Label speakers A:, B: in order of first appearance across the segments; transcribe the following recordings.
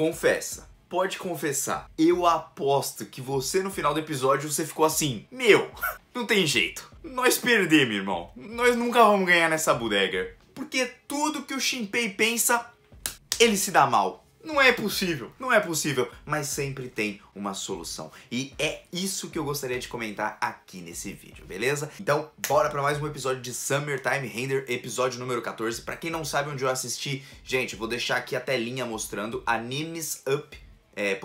A: confessa. Pode confessar. Eu aposto que você no final do episódio você ficou assim: "Meu, não tem jeito. Nós perder, meu irmão. Nós nunca vamos ganhar nessa bodega." Porque tudo que o Shinpei pensa, ele se dá mal. Não é possível, não é possível, mas sempre tem uma solução. E é isso que eu gostaria de comentar aqui nesse vídeo, beleza? Então, bora para mais um episódio de Summertime Render, episódio número 14. Para quem não sabe onde eu assisti, gente, vou deixar aqui a telinha mostrando Animes Up. É,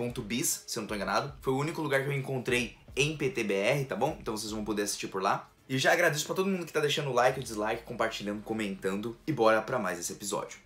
A: se eu não tô enganado. Foi o único lugar que eu encontrei em PTBR, tá bom? Então vocês vão poder assistir por lá. E já agradeço para todo mundo que tá deixando o like, o dislike, compartilhando, comentando. E bora para mais esse episódio.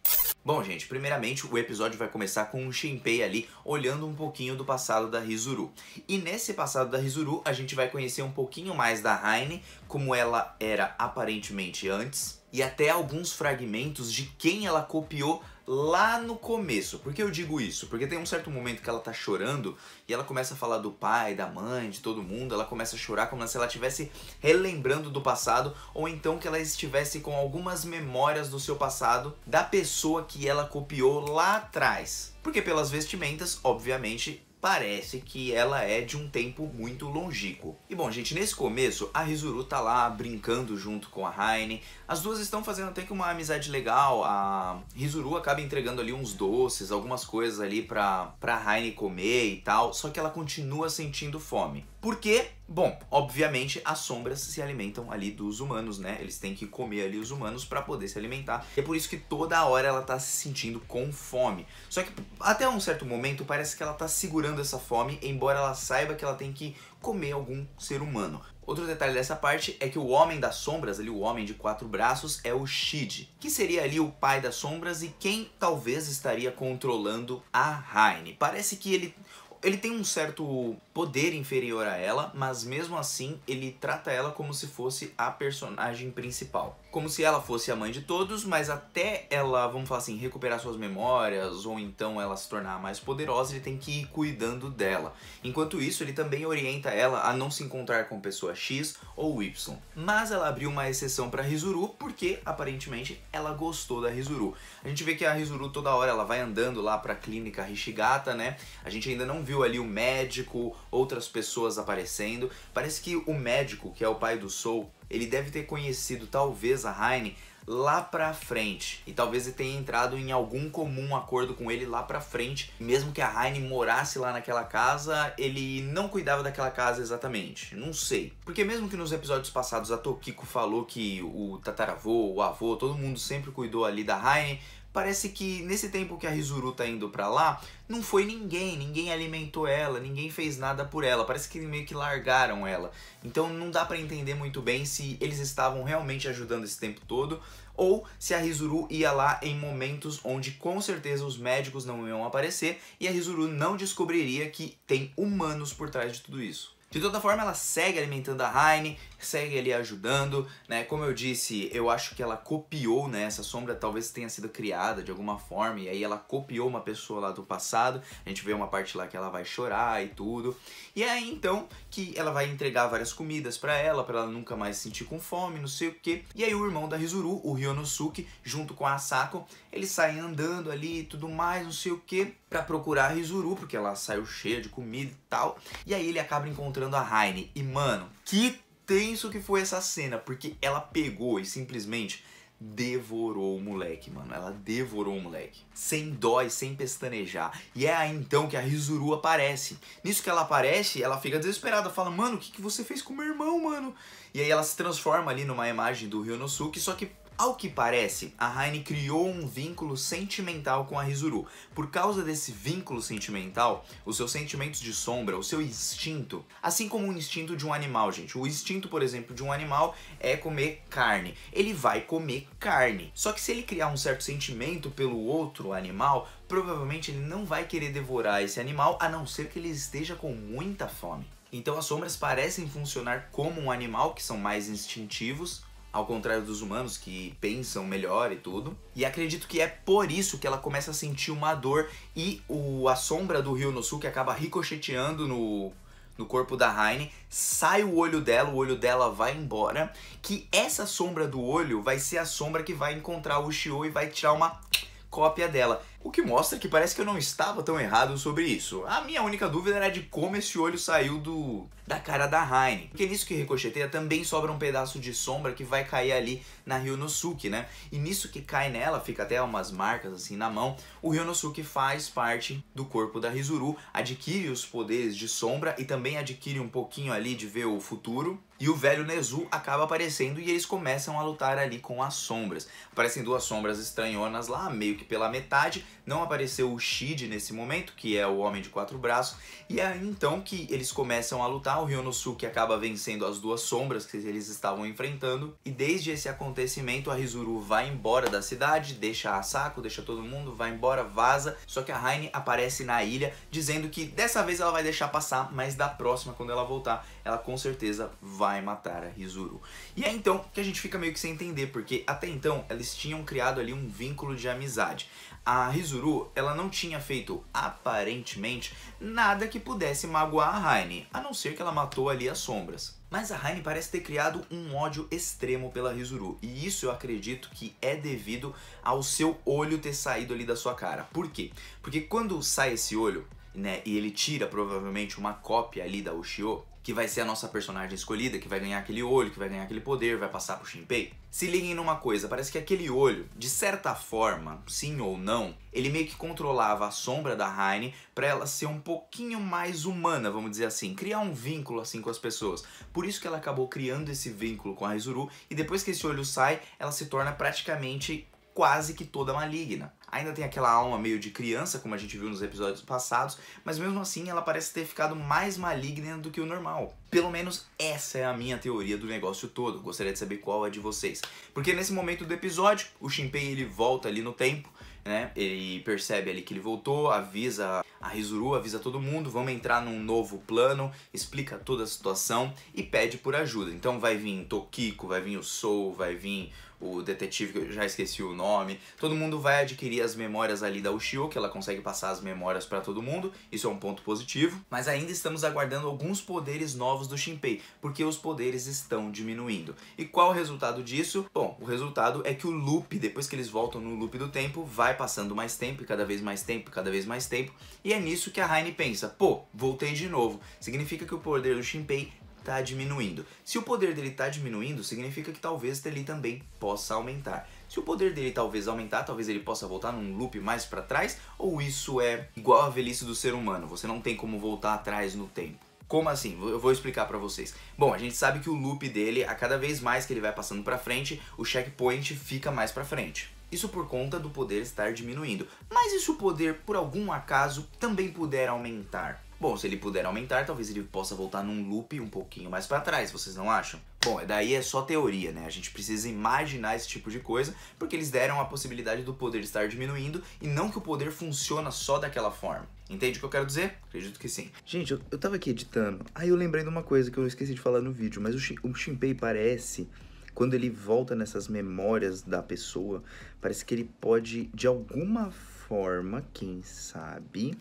A: Bom, gente, primeiramente o episódio vai começar com o Shinpei ali olhando um pouquinho do passado da Rizuru. E nesse passado da Rizuru, a gente vai conhecer um pouquinho mais da heine como ela era aparentemente antes, e até alguns fragmentos de quem ela copiou lá no começo. Por que eu digo isso? Porque tem um certo momento que ela tá chorando e ela começa a falar do pai, da mãe, de todo mundo. Ela começa a chorar como se ela estivesse relembrando do passado ou então que ela estivesse com algumas memórias do seu passado da pessoa que ela copiou lá atrás. Porque pelas vestimentas, obviamente, parece que ela é de um tempo muito longínquo. E bom, gente, nesse começo, a Rizuru tá lá brincando junto com a Raine, as duas estão fazendo até que uma amizade legal, a Rizuru acaba entregando ali uns doces, algumas coisas ali pra, pra Raine comer e tal, só que ela continua sentindo fome. Porque, bom, obviamente as sombras se alimentam ali dos humanos, né? Eles têm que comer ali os humanos para poder se alimentar. E é por isso que toda hora ela tá se sentindo com fome. Só que até um certo momento parece que ela tá segurando essa fome, embora ela saiba que ela tem que comer algum ser humano. Outro detalhe dessa parte é que o Homem das Sombras, ali o Homem de Quatro Braços, é o Shid, que seria ali o pai das sombras e quem talvez estaria controlando a Heine. Parece que ele ele tem um certo poder inferior a ela, mas mesmo assim ele trata ela como se fosse a personagem principal. Como se ela fosse a mãe de todos, mas até ela, vamos falar assim, recuperar suas memórias ou então ela se tornar mais poderosa, ele tem que ir cuidando dela. Enquanto isso, ele também orienta ela a não se encontrar com pessoa X ou Y. Mas ela abriu uma exceção para Rizuru porque aparentemente ela gostou da Rizuru. A gente vê que a Rizuru toda hora ela vai andando lá para a clínica Rishigata, né? A gente ainda não viu viu ali o médico, outras pessoas aparecendo. Parece que o médico, que é o pai do Soul, ele deve ter conhecido talvez a Heine lá pra frente. E talvez ele tenha entrado em algum comum acordo com ele lá pra frente. Mesmo que a Heine morasse lá naquela casa, ele não cuidava daquela casa exatamente. Não sei. Porque mesmo que nos episódios passados a Tokiko falou que o tataravô, o avô, todo mundo sempre cuidou ali da Heine, parece que nesse tempo que a Rizuru tá indo para lá, não foi ninguém, ninguém alimentou ela, ninguém fez nada por ela, parece que meio que largaram ela. Então não dá para entender muito bem se eles estavam realmente ajudando esse tempo todo ou se a Rizuru ia lá em momentos onde com certeza os médicos não iam aparecer e a Rizuru não descobriria que tem humanos por trás de tudo isso. De toda forma, ela segue alimentando a Heine, segue ali ajudando, né? Como eu disse, eu acho que ela copiou, né? Essa sombra talvez tenha sido criada de alguma forma, e aí ela copiou uma pessoa lá do passado. A gente vê uma parte lá que ela vai chorar e tudo. E é aí então que ela vai entregar várias comidas para ela, para ela nunca mais sentir com fome, não sei o que. E aí o irmão da Rizuru, o Ryonosuke, junto com a Asako, ele sai andando ali e tudo mais, não sei o que, para procurar a Rizuru, porque ela saiu cheia de comida e tal. E aí ele acaba encontrando a Raine. E mano, que tenso que foi essa cena, porque ela pegou e simplesmente devorou o moleque, mano. Ela devorou o moleque. Sem dó e sem pestanejar. E é aí então que a Rizuru aparece. Nisso que ela aparece, ela fica desesperada. Fala, mano, o que, que você fez com meu irmão, mano? E aí ela se transforma ali numa imagem do Ryonosuke, só que ao que parece, a Heine criou um vínculo sentimental com a Rizuru. Por causa desse vínculo sentimental, os seus sentimentos de sombra, o seu instinto, assim como o instinto de um animal, gente. O instinto, por exemplo, de um animal é comer carne. Ele vai comer carne. Só que se ele criar um certo sentimento pelo outro animal, provavelmente ele não vai querer devorar esse animal, a não ser que ele esteja com muita fome. Então as sombras parecem funcionar como um animal, que são mais instintivos, ao contrário dos humanos que pensam melhor e tudo. E acredito que é por isso que ela começa a sentir uma dor e o, a sombra do Rio no Sul que acaba ricocheteando no, no corpo da Heine, sai o olho dela, o olho dela vai embora, que essa sombra do olho vai ser a sombra que vai encontrar o Shio e vai tirar uma cópia dela. O que mostra que parece que eu não estava tão errado sobre isso. A minha única dúvida era de como esse olho saiu do da cara da Heine. Porque é nisso que ricocheteia também sobra um pedaço de sombra que vai cair ali na Ryunosuke, né? E nisso que cai nela, fica até umas marcas assim na mão, o Ryunosuke faz parte do corpo da Rizuru, adquire os poderes de sombra e também adquire um pouquinho ali de ver o futuro. E o velho Nezu acaba aparecendo e eles começam a lutar ali com as sombras. Aparecem duas sombras estranhonas lá, meio que pela metade, não apareceu o Shid nesse momento, que é o Homem de Quatro Braços, e é então que eles começam a lutar, o Ryonosuke acaba vencendo as duas sombras que eles estavam enfrentando, e desde esse acontecimento a Rizuru vai embora da cidade, deixa a Saco, deixa todo mundo, vai embora, vaza, só que a Raine aparece na ilha dizendo que dessa vez ela vai deixar passar, mas da próxima, quando ela voltar, ela com certeza vai matar a Rizuru. E é então que a gente fica meio que sem entender, porque até então eles tinham criado ali um vínculo de amizade. A Rizuru, ela não tinha feito, aparentemente, nada que pudesse magoar a Heine, a não ser que ela matou ali as sombras. Mas a Heine parece ter criado um ódio extremo pela Rizuru, e isso eu acredito que é devido ao seu olho ter saído ali da sua cara. Por quê? Porque quando sai esse olho, né, e ele tira provavelmente uma cópia ali da Ushio, que vai ser a nossa personagem escolhida, que vai ganhar aquele olho, que vai ganhar aquele poder, vai passar pro Shinpei. Se liguem numa coisa, parece que aquele olho, de certa forma, sim ou não, ele meio que controlava a sombra da Heine para ela ser um pouquinho mais humana, vamos dizer assim, criar um vínculo assim com as pessoas. Por isso que ela acabou criando esse vínculo com a Rizuru e depois que esse olho sai, ela se torna praticamente quase que toda maligna. Ainda tem aquela alma meio de criança, como a gente viu nos episódios passados, mas mesmo assim ela parece ter ficado mais maligna do que o normal. Pelo menos essa é a minha teoria do negócio todo. Gostaria de saber qual é de vocês. Porque nesse momento do episódio, o Shinpei ele volta ali no tempo, né? Ele percebe ali que ele voltou, avisa a Rizuru, avisa todo mundo, vamos entrar num novo plano, explica toda a situação e pede por ajuda. Então vai vir Tokiko, vai vir o Sou, vai vir o detetive, que eu já esqueci o nome. Todo mundo vai adquirir as memórias ali da Ushio, que ela consegue passar as memórias para todo mundo. Isso é um ponto positivo. Mas ainda estamos aguardando alguns poderes novos do Shinpei, porque os poderes estão diminuindo. E qual o resultado disso? Bom, o resultado é que o loop, depois que eles voltam no loop do tempo, vai passando mais tempo, cada vez mais tempo, cada vez mais tempo. E é nisso que a Heine pensa, pô, voltei de novo. Significa que o poder do Shinpei está diminuindo. Se o poder dele está diminuindo, significa que talvez ele também possa aumentar. Se o poder dele talvez aumentar, talvez ele possa voltar num loop mais para trás, ou isso é igual à velhice do ser humano, você não tem como voltar atrás no tempo. Como assim? Eu vou explicar para vocês. Bom, a gente sabe que o loop dele, a cada vez mais que ele vai passando para frente, o checkpoint fica mais para frente. Isso por conta do poder estar diminuindo. Mas e se o poder, por algum acaso, também puder aumentar? Bom, se ele puder aumentar, talvez ele possa voltar num loop um pouquinho mais para trás, vocês não acham? Bom, é daí é só teoria, né? A gente precisa imaginar esse tipo de coisa, porque eles deram a possibilidade do poder estar diminuindo e não que o poder funciona só daquela forma. Entende o que eu quero dizer? Acredito que sim. Gente, eu, eu tava aqui editando, aí eu lembrei de uma coisa que eu esqueci de falar no vídeo, mas o, o Shinpei parece quando ele volta nessas memórias da pessoa, parece que ele pode, de alguma forma, quem sabe,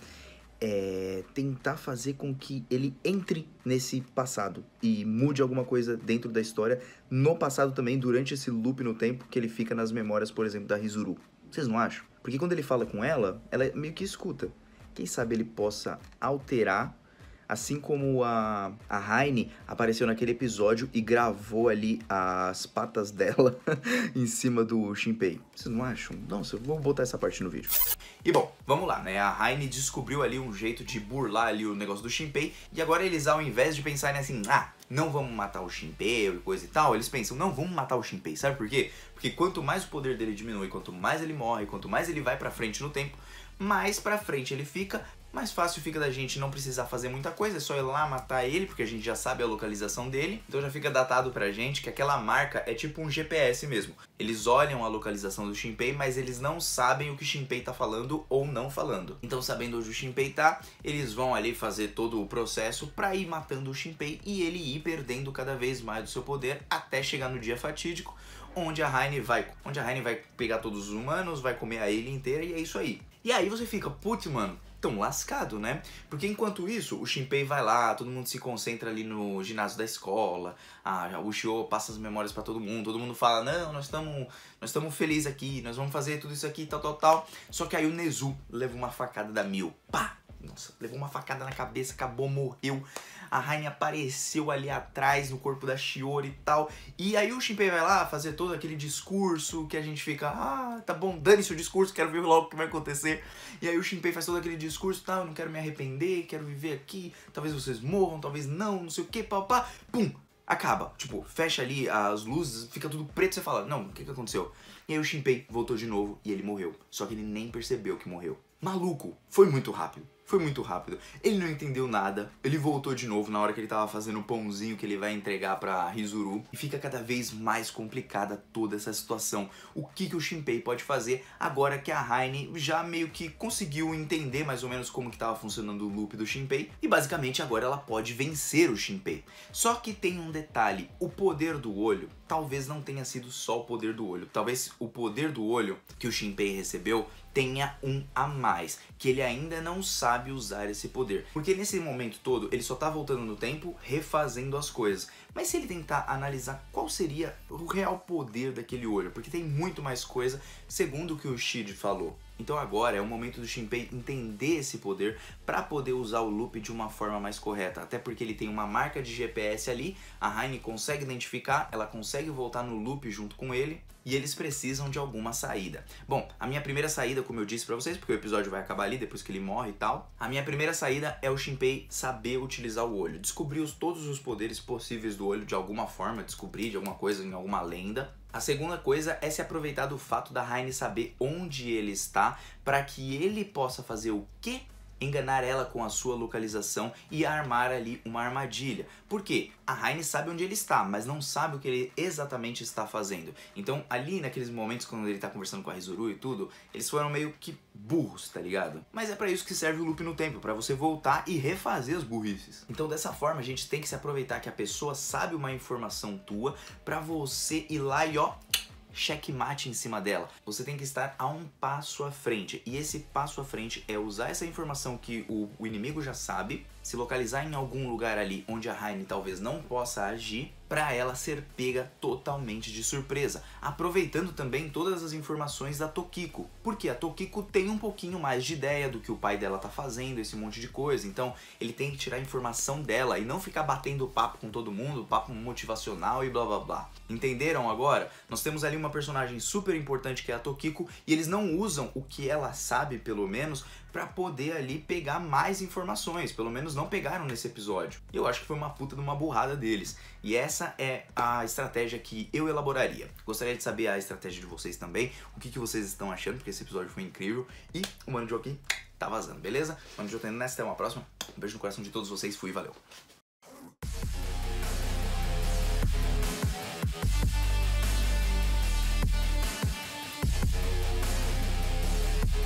A: é, tentar fazer com que ele entre nesse passado e mude alguma coisa dentro da história, no passado também, durante esse loop no tempo que ele fica nas memórias, por exemplo, da Rizuru. Vocês não acham? Porque quando ele fala com ela, ela meio que escuta. Quem sabe ele possa alterar assim como a, a Heine apareceu naquele episódio e gravou ali as patas dela em cima do Shinpei. Vocês não acham? Não, eu vou botar essa parte no vídeo. E bom, vamos lá, né? A Heine descobriu ali um jeito de burlar ali o negócio do Shinpei e agora eles ao invés de pensarem assim, ah, não vamos matar o Shinpei ou coisa e tal, eles pensam, não, vamos matar o Shinpei, sabe por quê? Porque quanto mais o poder dele diminui, quanto mais ele morre, quanto mais ele vai pra frente no tempo, mais pra frente ele fica, mais fácil fica da gente não precisar fazer muita coisa, é só ir lá matar ele, porque a gente já sabe a localização dele. Então já fica datado pra gente que aquela marca é tipo um GPS mesmo. Eles olham a localização do Shinpei, mas eles não sabem o que Shinpei tá falando ou não falando. Então sabendo onde o Shinpei tá, eles vão ali fazer todo o processo pra ir matando o Shinpei e ele ir perdendo cada vez mais do seu poder até chegar no dia fatídico, onde a Heine vai, onde a Heine vai pegar todos os humanos, vai comer a ele inteira e é isso aí. E aí você fica, putz, mano, tão lascado, né? Porque enquanto isso, o Shinpei vai lá, todo mundo se concentra ali no ginásio da escola, a, o Shio passa as memórias para todo mundo, todo mundo fala, não, nós estamos nós estamos felizes aqui, nós vamos fazer tudo isso aqui, tal, tal, tal. Só que aí o Nezu leva uma facada da Mil, pá! Nossa, levou uma facada na cabeça, acabou, morreu. A rainha apareceu ali atrás, no corpo da Shiori e tal. E aí o Shinpei vai lá fazer todo aquele discurso que a gente fica... Ah, tá bom, dane-se o discurso, quero ver logo o que vai acontecer. E aí o Shinpei faz todo aquele discurso, tal, tá, não quero me arrepender, quero viver aqui. Talvez vocês morram, talvez não, não sei o que, papá. Pum, acaba. Tipo, fecha ali as luzes, fica tudo preto, você fala, não, o que, que aconteceu? E aí o Shinpei voltou de novo e ele morreu. Só que ele nem percebeu que morreu. Maluco, foi muito rápido. Foi muito rápido. Ele não entendeu nada, ele voltou de novo na hora que ele tava fazendo o pãozinho que ele vai entregar pra Rizuru. E fica cada vez mais complicada toda essa situação. O que, que o Shinpei pode fazer agora que a Raine já meio que conseguiu entender mais ou menos como que tava funcionando o loop do Shinpei. E basicamente agora ela pode vencer o Shinpei. Só que tem um detalhe, o poder do olho talvez não tenha sido só o poder do olho. Talvez o poder do olho que o Shinpei recebeu tenha um a mais, que ele ainda não sabe usar esse poder. Porque nesse momento todo, ele só tá voltando no tempo, refazendo as coisas. Mas se ele tentar analisar qual seria o real poder daquele olho, porque tem muito mais coisa, segundo o que o Shid falou. Então agora é o momento do Shinpei entender esse poder para poder usar o loop de uma forma mais correta, até porque ele tem uma marca de GPS ali, a Heine consegue identificar, ela consegue voltar no loop junto com ele e eles precisam de alguma saída. Bom, a minha primeira saída, como eu disse para vocês, porque o episódio vai acabar ali depois que ele morre e tal, a minha primeira saída é o Shinpei saber utilizar o olho, descobrir os, todos os poderes possíveis do olho de alguma forma, descobrir de alguma coisa em alguma lenda. A segunda coisa é se aproveitar do fato da Raine saber onde ele está para que ele possa fazer o que enganar ela com a sua localização e armar ali uma armadilha. Por quê? A Heine sabe onde ele está, mas não sabe o que ele exatamente está fazendo. Então, ali naqueles momentos quando ele está conversando com a Rizuru e tudo, eles foram meio que burros, tá ligado? Mas é para isso que serve o loop no tempo, para você voltar e refazer as burrices. Então, dessa forma, a gente tem que se aproveitar que a pessoa sabe uma informação tua para você ir lá e ó, checkmate em cima dela. Você tem que estar a um passo à frente. E esse passo à frente é usar essa informação que o, o inimigo já sabe se localizar em algum lugar ali onde a Rain talvez não possa agir, para ela ser pega totalmente de surpresa, aproveitando também todas as informações da Tokiko, porque a Tokiko tem um pouquinho mais de ideia do que o pai dela tá fazendo, esse monte de coisa, então ele tem que tirar a informação dela e não ficar batendo papo com todo mundo, papo motivacional e blá blá blá. Entenderam agora? Nós temos ali uma personagem super importante que é a Tokiko e eles não usam o que ela sabe, pelo menos, para poder ali pegar mais informações, pelo menos não pegaram nesse episódio. Eu acho que foi uma puta de uma burrada deles. E essa é a estratégia que eu elaboraria. Gostaria de saber a estratégia de vocês também, o que, que vocês estão achando, porque esse episódio foi incrível. E o Mano Joaquim tá vazando, beleza? Mano Joaquim, tá nessa até uma próxima. Um beijo no coração de todos vocês, fui, valeu!